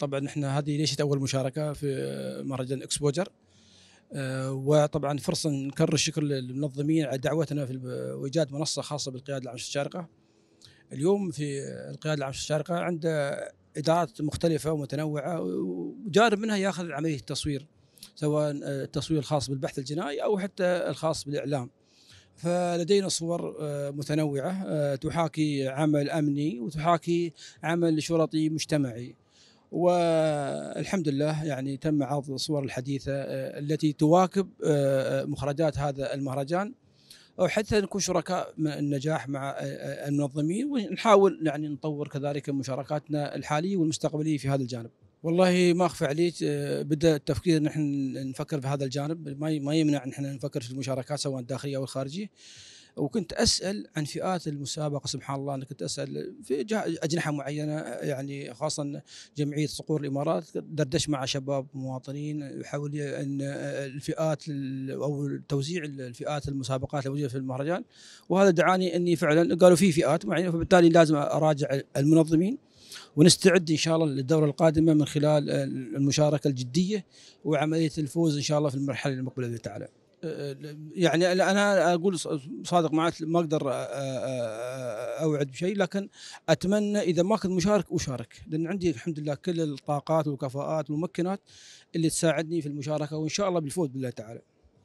طبعا احنا هذه ليست اول مشاركه في مهرجان اكسبوجر آه، وطبعا فرصه نكرر الشكر للمنظمين على دعوتنا في ايجاد منصه خاصه بالقياده العامه الشارقه اليوم في القياده العامه الشارقه عندها ادارات مختلفه ومتنوعه وجانب منها ياخذ عمليه التصوير سواء التصوير الخاص بالبحث الجنائي او حتى الخاص بالاعلام فلدينا صور آه، متنوعه آه، تحاكي عمل امني وتحاكي عمل شرطي مجتمعي والحمد لله يعني تم عرض الصور الحديثة آه، التي تواكب آه، آه، مخرجات هذا المهرجان حتى نكون شركاء النجاح مع المنظمين ونحاول يعني نطور كذلك مشاركاتنا الحالية والمستقبلية في هذا الجانب والله ما اخفى عليك بدا التفكير ان احنا نفكر في هذا الجانب ما يمنع ان احنا نفكر في المشاركات سواء الداخليه او الخارجيه وكنت اسال عن فئات المسابقه سبحان الله انا كنت اسال في اجنحه معينه يعني خاصه جمعيه صقور الامارات دردش مع شباب مواطنين حول ان الفئات او توزيع الفئات المسابقات الموجوده في المهرجان وهذا دعاني اني فعلا قالوا في فئات معينه فبالتالي لازم اراجع المنظمين ونستعد ان شاء الله للدوره القادمه من خلال المشاركه الجديه وعمليه الفوز ان شاء الله في المرحله المقبله باذن الله تعالى. يعني انا اقول صادق معك ما اقدر اوعد بشيء لكن اتمنى اذا ما كنت مشارك اشارك لان عندي الحمد لله كل الطاقات والكفاءات والممكنات اللي تساعدني في المشاركه وان شاء الله بالفوز بالله تعالى.